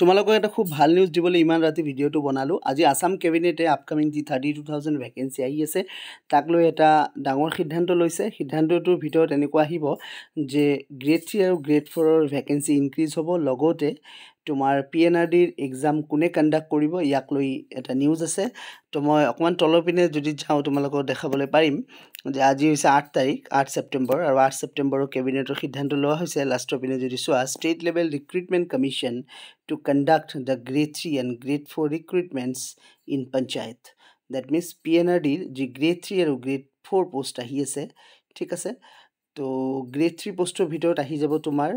তোমালোকক এটা খুব ভাল নিউজ দিবলৈ ইমান ৰাতি ভিডিঅ'টো বনালোঁ আজি আছাম কেবিনেটে আপকামিং যি থাৰ্টি টু থাউজেণ্ড ভেকেঞ্চি আহি আছে তাক লৈ এটা ডাঙৰ সিদ্ধান্ত লৈছে সিদ্ধান্তটোৰ ভিতৰত এনেকুৱা আহিব যে গ্ৰেড থ্ৰী আৰু গ্ৰেড ফ'ৰৰ ভেকেঞ্চি ইনক্ৰিজ হ'ব লগতে তোমাৰ পি এন আৰ ডিৰ এক্সাম কোনে কণ্ডাক্ট কৰিব ইয়াক লৈ এটা নিউজ আছে তো মই অকণমান তলৰ পিনে যদি যাওঁ তোমালোকক দেখাবলৈ পাৰিম যে আজি হৈছে আঠ তাৰিখ আঠ ছেপ্টেম্বৰ আৰু আঠ ছেপ্টেম্বৰৰ কেবিনেটৰ সিদ্ধান্ত লোৱা হৈছে লাষ্টৰ পিনে যদি চোৱা state level recruitment commission to conduct the grade three and grade four recruitments in panchayat that means P N R ডিৰ যি গ্ৰেড থ্ৰী আৰু গ্ৰেড ফ'ৰ পোষ্ট আহি আছে ঠিক আছে তো গ্ৰেড থ্ৰী পোষ্টৰ ভিতৰত আহি যাব তোমাৰ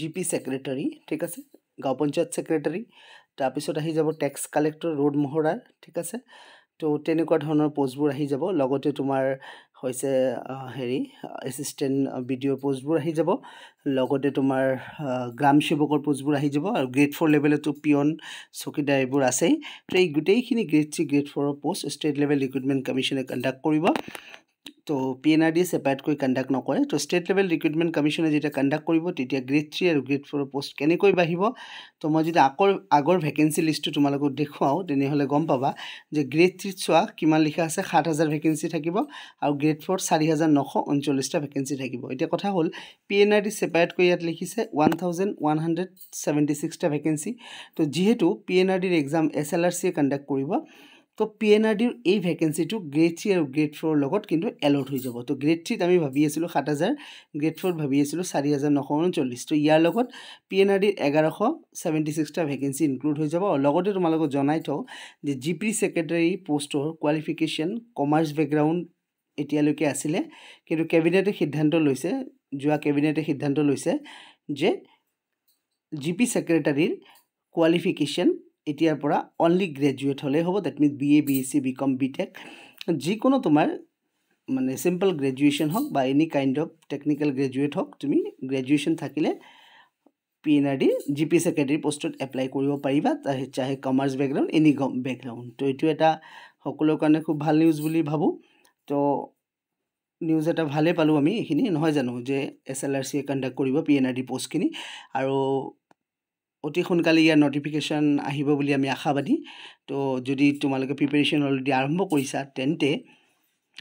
জি পি ছেক্ৰেটাৰী ঠিক আছে গাঁও পঞ্চায়ত ছেক্ৰেটাৰী তাৰপিছত আহি যাব টেক্স কালেক্টৰ ৰোড মহৰাৰ ঠিক আছে ত' তেনেকুৱা ধৰণৰ পোষ্টবোৰ আহি যাব লগতে তোমাৰ হৈছে হেৰি এছিষ্টেণ্ট বি ডি অ'ৰ পোষ্টবোৰ আহি যাব লগতে তোমাৰ গ্ৰাম সেৱকৰ পোষ্টবোৰ আহি যাব আৰু গ্ৰেড ফ'ৰ লেভেলতো পিয়ন চকীদাৰ এইবোৰ আছেই তো এই গোটেইখিনি গ্ৰেড থ্ৰী গ্ৰেড ফ'ৰৰ পোষ্ট ষ্টেট লেভেল ৰিক্ৰুইটমেণ্ট কমিশ্যনে কণ্ডাক্ট কৰিব তো পি এন আৰ ডি সেপাৰেটকৈ কণ্ডাক্ট নকৰে তো ষ্টেট লেভেল ৰিক্ৰুইটমেণ্ট কমিশ্যনে যেতিয়া কণ্ডাক্ট কৰিব তেতিয়া গ্ৰেড থ্ৰী আৰু গ্ৰেড ফ'ৰৰ পোষ্ট কেনেকৈ বাঢ়িব তো মই যদি আকৌ আগৰ ভেকেঞ্চি লিষ্টটো তোমালোকক দেখুৱাওঁ তেনেহ'লে গম পাবা যে গ্ৰেড থ্ৰীত চোৱা কিমান লিখা আছে সাত হাজাৰ ভেকেঞ্চি থাকিব আৰু গ্ৰেড ফ'ৰ চাৰি হাজাৰ নশ ঊনচল্লিছটা ভেকেঞ্চি থাকিব এতিয়া কথা হ'ল পি এন আৰ ডি ছেপাৰেটকৈ ইয়াত লিখিছে one thousand one hundred seventy ছিক্সটা ভেকেঞ্চি তো যিহেতু পি এন আৰ ডিৰ এক্সাম এছ এল আৰ চিয়ে কণ্ডাক্ট কৰিব তো পি এন আর ডির এই ভেকেন্সিটি গ্রেড থ্রি আর গ্রেড ফোর কিন্তু এলোট হয়ে যাব তো গ্রেড থ্রিত আমি ভাবি আসলো সাত হাজার গ্রেড ফোর ভাবি আসলো চারি হাজার নশ উনচল্লিশ তো ইয়ার পি এন আর ডির এগারোশ সেভেন্টি সিক্সটা ভেকেন্সি ইনক্লুড হয়ে যাবে তোমালোক জানাই থাও যে জিপি সেক্রেটারি পোস্টর কোয়ালিফিকেশন কমার্স ব্যাকগ্রাউন্ড এটিালেকে আসে কিন্তু কেবিনেটে সিদ্ধান্ত লৈছে যা কেবিনেটে সিদ্ধান্ত লৈছে যে জিপি সেক্রেটারির কোয়ালিফিকেশন এতিয়াৰ পৰা অনলি গ্ৰেজুৱেট হ'লেই হ'ব that means B A B S C B com B tech যিকোনো তোমাৰ মানে চিম্পল গ্ৰেজুৱেশ্যন হওক বা any kind of technical graduate হওক তুমি গ্ৰেজুৱেশ্যন থাকিলে P N R D G P secretary পষ্টত এপ্লাই কৰিব পাৰিবা চাহে কমাৰ্চ বেকগ্ৰাউণ্ড এনি বেকগ্ৰাউণ্ড তো এইটো এটা সকলোৰে কাৰণে খুব ভাল নিউজ বুলি ভাবোঁ তো নিউজ এটা ভালেই পালোঁ আমি এইখিনি নহয় জানো যে এছ এল আৰ চিয়ে কণ্ডাক্ট কৰিব পি এন আৰ ডি পষ্টখিনি আৰু অতি সোনকালে ইয়াৰ ন'টিফিকেশ্যন আহিব বুলি আমি আশাবাদী তো যদি তোমালোকে প্ৰিপেৰেশ্যন অলৰেডি আৰম্ভ কৰিছা তেন্তে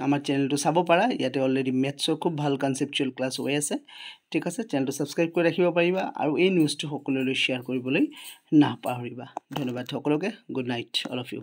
আমাৰ চেনেলটো চাব পাৰা ইয়াতে অলৰেডি মেথছৰ খুব ভাল কনচেপচুৱেল ক্লাছ হৈ আছে ঠিক আছে চেনেলটো ছাবস্ক্ৰাইব কৰি ৰাখিব পাৰিবা আৰু এই নিউজটো সকলোলৈ শ্বেয়াৰ কৰিবলৈ নাপাহৰিবা ধন্যবাদ সকলোকে good night all of U